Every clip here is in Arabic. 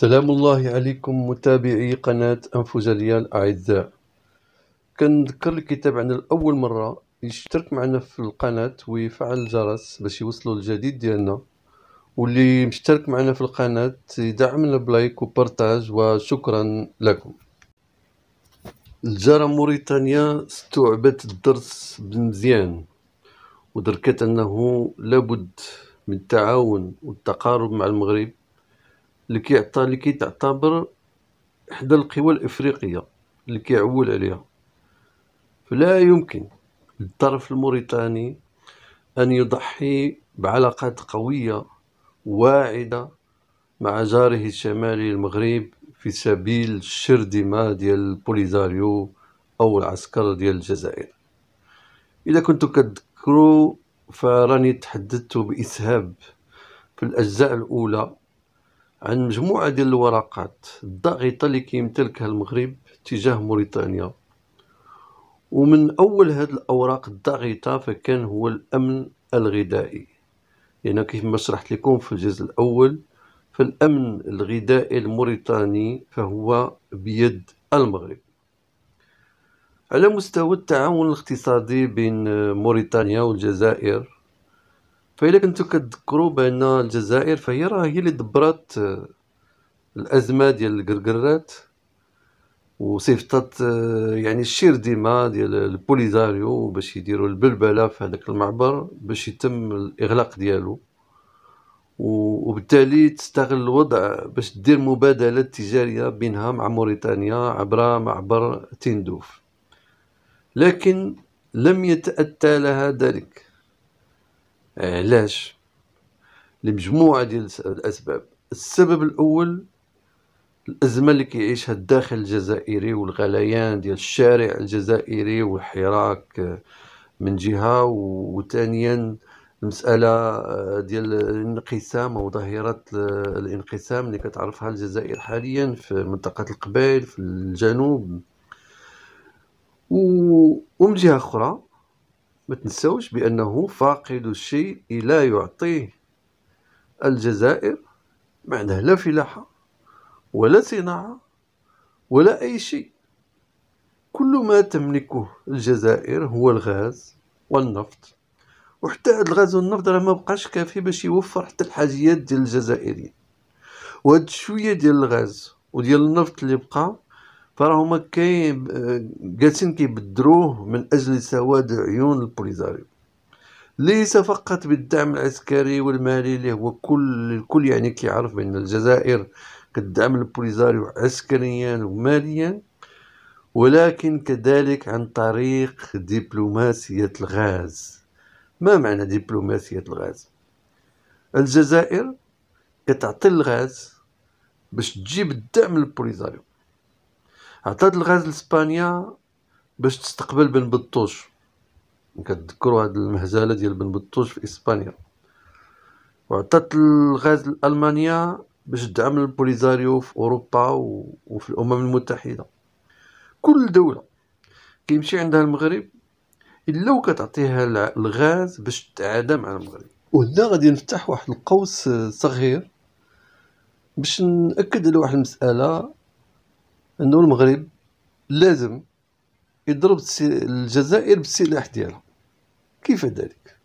سلام الله عليكم متابعي قناة ريال الأعزاء كنذكر الكتاب عن لأول مرة يشترك معنا في القناة ويفعل الجرس باش يوصلوا الجديد ديالنا واللي مشترك معنا في القناة يدعمنا بلايك وبارتاج وشكرا لكم الجارة موريتانيا استوعبت الدرس بمزيان ودركت أنه لابد من التعاون والتقارب مع المغرب اللي كيعطى اللي كيتعتبر احدى القوى الافريقيه اللي كيعول عليها فلا يمكن للطرف الموريتاني ان يضحي بعلاقات قويه واعده مع جاره الشمالي المغرب في سبيل ما ديال البوليزاريو او العسكر ديال الجزائر اذا كنت كتذكروا فراني تحدثت باسهاب في الاجزاء الاولى عن مجموعة ديال الورقات الضاغطة اللي كيمتلكها المغرب تجاه موريتانيا ومن أول هاد الأوراق الضاغطة فكان هو الأمن الغذائي لأن يعني كيف ما شرحت لكم في الجزء الأول فالأمن الغذائي الموريتاني فهو بيد المغرب على مستوى التعاون الاقتصادي بين موريتانيا والجزائر فإذا كنتو كتذكروا بأن الجزائر فهي راه هي اللي دبرات آه، الأزمة ديال الكركرات وصيفطات آه، يعني ديما ديال البوليزاريو باش يديروا البلبله في هذاك المعبر باش يتم الاغلاق ديالو وبالتالي تستغل الوضع باش دير مبادله تجاريه بينها مع موريتانيا عبر معبر تندوف لكن لم يتاتى لها ذلك آه، علاش لمجموعه ديال الاسباب السبب الاول الازمه اللي كيعيشها الداخل الجزائري والغليان ديال الشارع الجزائري والحراك آه، من جهه وثانيا المساله آه، ديال الانقسام او ظاهره الانقسام اللي كتعرفها الجزائر حاليا في منطقه القبائل في الجنوب ومن جهه اخرى ما تنسوش بأنه فاقد الشيء لا يعطيه الجزائر ما عندها لا فلاحة ولا صناعة ولا أي شيء كل ما تملكه الجزائر هو الغاز والنفط وحتى هاد الغاز والنفط راه ما بقاش كافي باش يوفر حتى الحاجيات ديال الجزائريين وهاد شويه ديال الغاز وديال النفط اللي بقى فراه كاين جالسين كيبدروه من اجل سواد عيون البوليزاريو ليس فقط بالدعم العسكري والمالي اللي هو كل الكل يعني كيعرف بان الجزائر كتدعم البوليزاريو عسكريا وماليا ولكن كذلك عن طريق دبلوماسية الغاز ما معنى دبلوماسية الغاز الجزائر كتعطي الغاز باش تجيب الدعم للبوليزاريو عطات الغاز لاسبانيا باش تستقبل بن بطوش كتذكروا هاد المهزله ديال بن بطوش في اسبانيا وعطات الغاز لالمانيا باش تدعم البوليزاريو في اوروبا وفي الامم المتحده كل دوله كيمشي عندها المغرب الا وكتعطيها الغاز باش تتعادى مع المغرب وهنا غادي نفتح واحد القوس صغير باش ناكد على واحد المساله انه المغرب لازم يضرب الجزائر بالسلاح ديالها كيف ذلك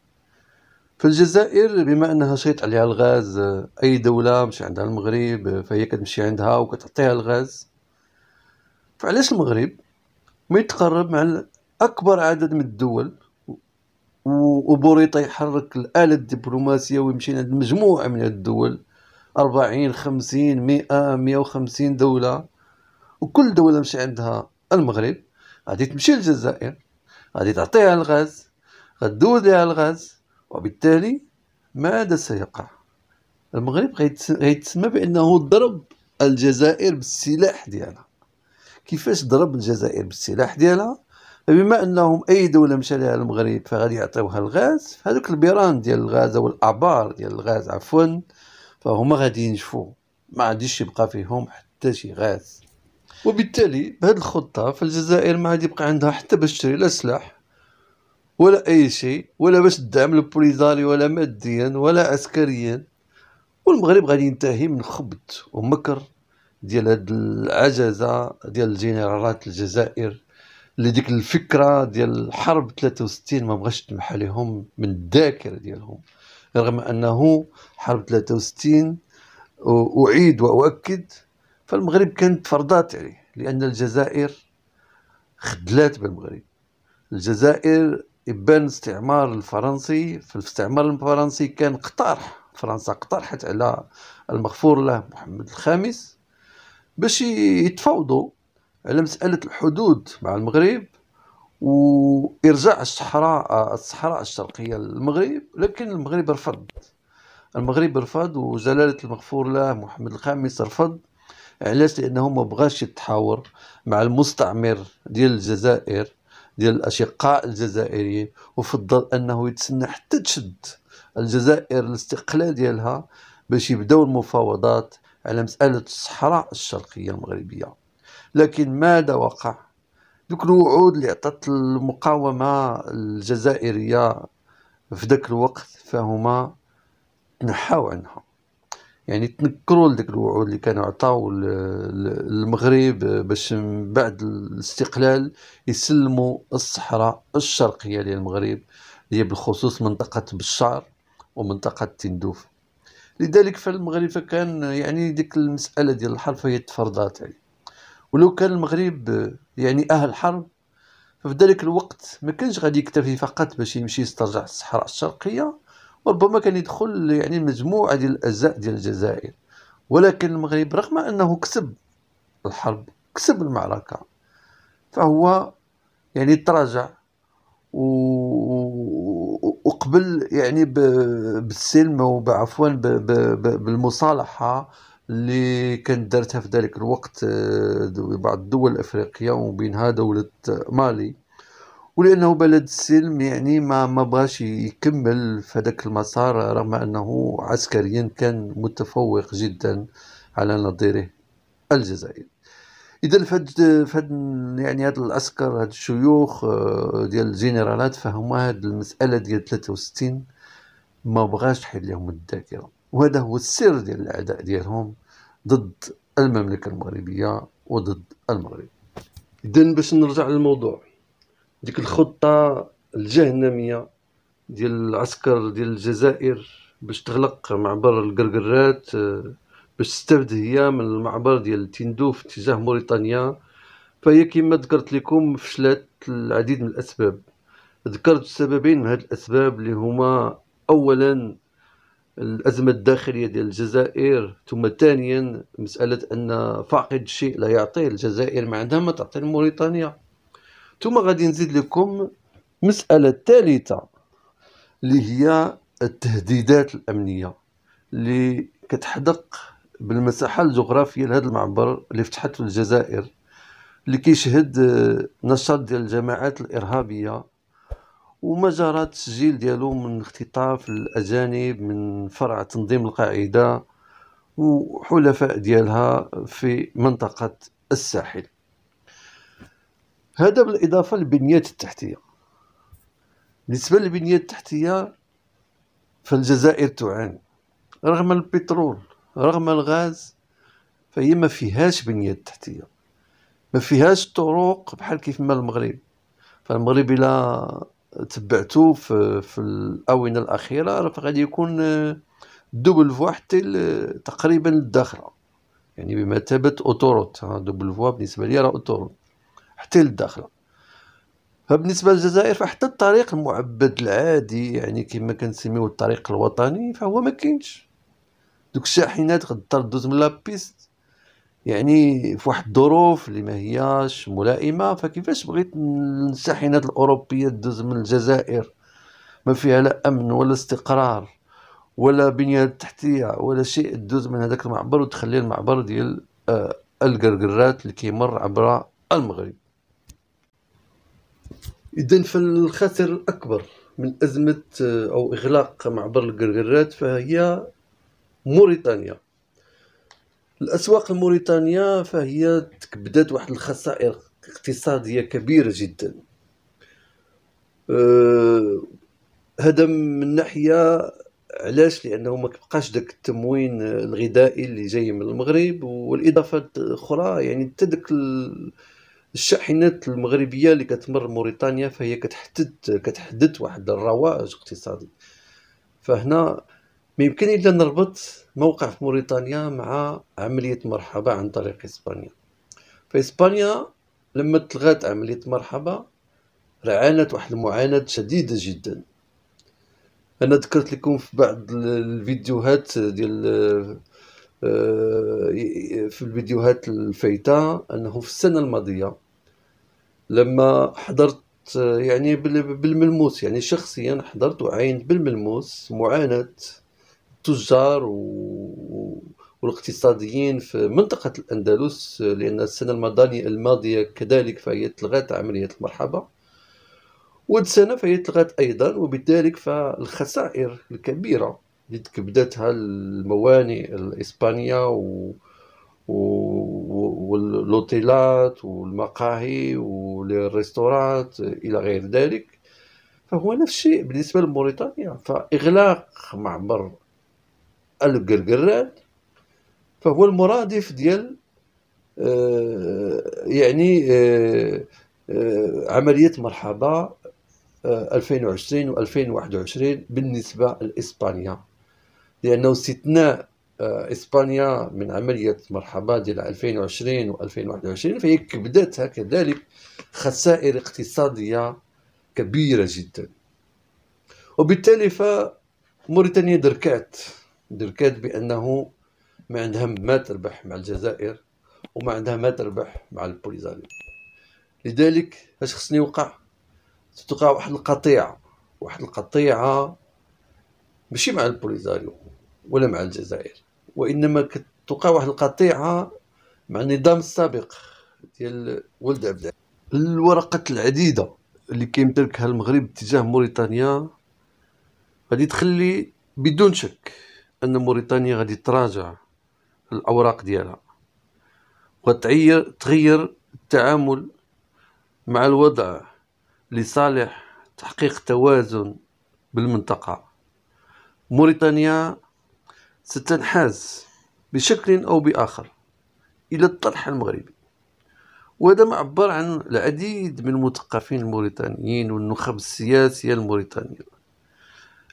فالجزائر بما انها شيط عليها الغاز اي دوله مشي عندها المغرب فهي كتمشي عندها وكتعطيها الغاز فعلاش المغرب ما يتقرب مع اكبر عدد من الدول وبوريطا يحرك الاله الدبلوماسيه ويمشي عند مجموعه من الدول 40 50 100 150 دوله وكل دوله مشي عندها المغرب غادي تمشي للجزائر غادي تعطيها الغاز غدوز لها الغاز وبالتالي ماذا سيقع المغرب غيتسمى بانه ضرب الجزائر بالسلاح ديالها كيفاش ضرب الجزائر بالسلاح ديالها بما انهم اي دوله مشى لها المغرب فغادي يعطيوها الغاز هذوك البيران ديال الغاز او الابار ديال الغاز عفوا فهما غادي ينشفوا ما غاديش يبقى فيهم حتى شي غاز وبالتالي بهذه الخطة فالجزائر ما غادي يبقى عندها حتى باش تشري لا سلاح ولا أي شيء ولا باش تدعم البوليزاري ولا ماديا ولا عسكريا والمغرب غادي ينتهي من خبط ومكر ديال هاد العجزة ديال الجنرالات الجزائر اللي ديك الفكرة ديال الحرب 63 ما بغاش تمحى لهم من الذاكرة ديالهم رغم أنه حرب 63 أعيد وأؤكد فالمغرب كانت فرضات عليه يعني، لأن الجزائر خدلات بالمغرب الجزائر إبان الاستعمار الفرنسي في الاستعمار الفرنسي كان اقترح فرنسا اقترحت على المغفور له محمد الخامس باش يتفاوضوا على مسألة الحدود مع المغرب وإرجاع الصحراء الصحراء الشرقية للمغرب لكن المغرب رفض المغرب رفض وجلالة المغفور له محمد الخامس رفض علاش لانه ما بغاش يتحاور مع المستعمر ديال الجزائر ديال الاشقاء الجزائريين وفضل انه يتسنى حتى تشد الجزائر الاستقلال ديالها باش يبداو المفاوضات على مساله الصحراء الشرقيه المغربيه لكن ماذا وقع دوك الوعود اللي عطات المقاومه الجزائريه في ذاك الوقت فهما تنحاو عنها يعني تنكروا لديك الوعود اللي كانوا عطاو المغرب باش من بعد الاستقلال يسلموا الصحراء الشرقيه للمغرب هي بالخصوص منطقه بشار ومنطقه تندوف لذلك فالمغرب فكان يعني ديك المساله ديال الحرب فهي تفرضات عليه يعني. ولو كان المغرب يعني اهل حرب ففي ذلك الوقت ما كانش غادي يكتفي فقط باش يمشي يسترجع الصحراء الشرقيه وربما كان يدخل يعني مجموعه ديال الاجزاء ديال الجزائر ولكن المغرب رغم انه كسب الحرب كسب المعركه فهو يعني تراجع وقبل يعني بالسلم وعفوا بالمصالحه اللي كانت دارتها في ذلك الوقت آه، بعض الدول الافريقيه وبينها دوله مالي ولانه بلد السلم يعني ما ما بغاش يكمل في هذاك المسار رغم انه عسكريا كان متفوق جدا على نظيره الجزائر اذا فهاد فهاد يعني هاد العسكر هاد الشيوخ آه، ديال الجنرالات فهموا هاد المساله ديال 63 ما بغاش تحل لهم الذاكره وهذا هو السر ديال الاعداء ديالهم ضد المملكه المغربيه وضد المغرب اذا باش نرجع للموضوع ديك الخطه الجهنميه ديال العسكر ديال الجزائر باش تغلق معبر القرقرات آه، باش تستافد هي من المعبر ديال تندوف تجاه موريتانيا فهي كما ذكرت لكم فشلت العديد من الاسباب ذكرت سببين من هذه الاسباب اللي هما اولا الازمه الداخليه ديال الجزائر ثم ثانيا مساله ان فاقد الشيء لا يعطيه الجزائر ما عندها ما تعطي موريتانيا ثم غادي نزيد لكم مسألة ثالثة اللي هي التهديدات الأمنية اللي كتحدق بالمساحة الجغرافية لهذا المعبر اللي فتحت في الجزائر اللي كيشهد آه، نشاط ديال الجماعات الإرهابية وما جرى تسجيل ديالو من اختطاف الأجانب من فرع تنظيم القاعدة وحلفاء ديالها في منطقة الساحل هذا بالاضافه للبنية التحتيه بالنسبه للبنيه التحتيه فالجزائر تعاني رغم البترول رغم الغاز فهي ما فيهاش بنيه تحتيه ما فيهاش طرق بحال كيف ما المغرب فالمغرب الا تبعتو في, في الاونه الاخيره راه غادي يكون دوبل آه، فوا حتى آه، تقريبا للداخله يعني بمثابه اوتوروت دوبل فوا بالنسبه لي راه اوتوروت حتى للداخله فبالنسبه للجزائر فحتى الطريق المعبد العادي يعني كما كنسميو الطريق الوطني فهو ما كاينش دوك الشاحنات دوز من لابيست يعني في واحد الظروف اللي ما هياش ملائمه فكيفاش بغيت الشاحنات الاوروبيه تدوز من الجزائر ما فيها لا امن ولا استقرار ولا بنيه تحتيه ولا شيء تدوز من هذاك المعبر وتخلي المعبر ديال آه، القرقرات اللي كيمر عبر المغرب إذا فالخاسر الأكبر من أزمة آه، أو إغلاق معبر القرقرات فهي موريتانيا الأسواق الموريتانية فهي تكبدت واحد الخسائر اقتصادية كبيرة جدا آه، هذا من ناحية علاش لأنه ما كيبقاش داك التموين الغذائي اللي جاي من المغرب والاضافه أخرى يعني حتى داك الشاحنات المغربيه اللي كتمر موريتانيا فهي كتحدد كتحدد واحد الرواج اقتصادي فهنا ما يمكن الا نربط موقع في موريتانيا مع عمليه مرحبا عن طريق اسبانيا فاسبانيا لما تلغات عمليه مرحبا عانت واحد المعاناه شديده جدا انا ذكرت لكم في بعض الفيديوهات ديال آه، في الفيديوهات الفايته انه في السنه الماضيه لما حضرت يعني بالملموس يعني شخصيا حضرت وعينت بالملموس معاناة التجار و... والاقتصاديين في منطقة الأندلس لأن السنة المدنية الماضية كذلك فهي تلغات عملية المرحبة ود السنة فهي تلغات أيضا وبذلك فالخسائر الكبيرة اللي تكبدتها الموانئ الإسبانية و... و... والوتيلات والمقاهي للريستورات الى غير ذلك فهو نفس الشيء بالنسبه لموريتانيا فاغلاق معبر القرقرات فهو المرادف ديال آه، يعني آه، آه، عمليه مرحبا 2020 و 2021 بالنسبه لاسبانيا لانه استثناء آه، اسبانيا من عمليه مرحبا ديال 2020 و2021 فهي كبدتها كذلك خسائر اقتصاديه كبيره جدا وبالتالي فموريتانيا دركات دركات بانه ما عندها ما تربح مع الجزائر وما عندها ما تربح مع البوليزاريو لذلك اش خصني يوقع تتوقع واحد القطيعه واحد القطيعه ماشي مع البوليزاريو ولا مع الجزائر وانما كتوقع واحد القطيعه مع النظام السابق ديال ولد عبد الورقات العديده اللي كيمتلكها المغرب تجاه موريتانيا غادي تخلي بدون شك ان موريتانيا غادي تراجع الاوراق ديالها وتغير تغير التعامل مع الوضع لصالح تحقيق توازن بالمنطقه موريتانيا ستنحاز بشكل أو بآخر إلى الطرح المغربي وهذا معبر عن العديد من المثقفين الموريتانيين والنخب السياسية الموريتانية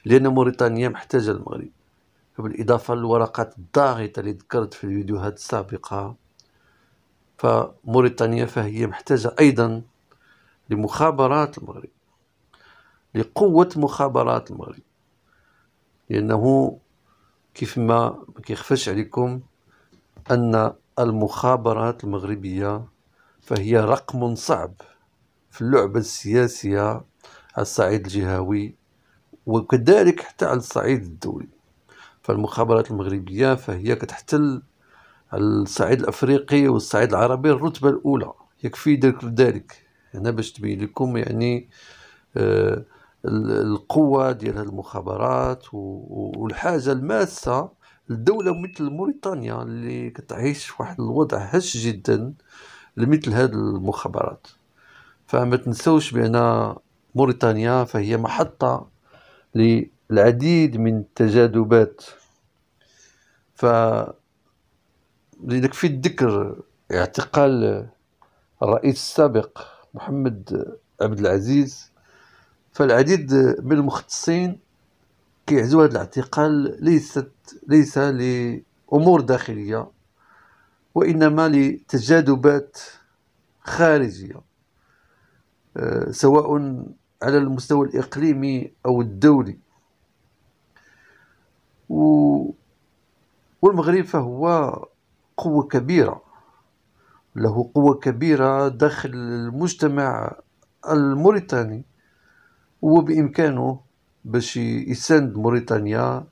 لأن موريتانيا محتاجة المغرب بالإضافة للورقات الضاغطة اللي ذكرت في الفيديوهات السابقة فموريتانيا فهي محتاجة أيضا لمخابرات المغرب لقوة مخابرات المغرب لأنه كيف ما كيخفش عليكم أن المخابرات المغربية فهي رقم صعب في اللعبة السياسية على الصعيد الجهوي وكذلك حتى على الصعيد الدولي فالمخابرات المغربية فهي كتحتل على الصعيد الأفريقي والصعيد العربي الرتبة الأولى يكفي ذلك هنا باش تبين لكم يعني آه القوة ديال هذه المخابرات والحاجة الماسة لدولة مثل موريتانيا اللي كتعيش في واحد الوضع هش جدا لمثل هذه المخابرات فما تنسوش بأن موريتانيا فهي محطة للعديد من التجاذبات ف في الذكر اعتقال الرئيس السابق محمد عبد العزيز فالعديد من المختصين كيعزو هذا الاعتقال ليست ليس لأمور داخلية وإنما لتجاذبات خارجية آه، سواء على المستوى الإقليمي أو الدولي والمغرب فهو قوة كبيرة له قوة كبيرة داخل المجتمع الموريتاني هو بامكانه باش يساند موريتانيا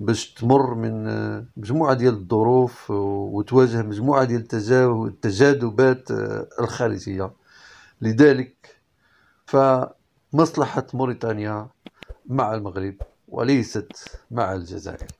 باش تمر من آه، مجموعه ديال الظروف وتواجه مجموعه ديال التجاذبات آه، الخارجيه لذلك فمصلحه موريتانيا مع المغرب وليست مع الجزائر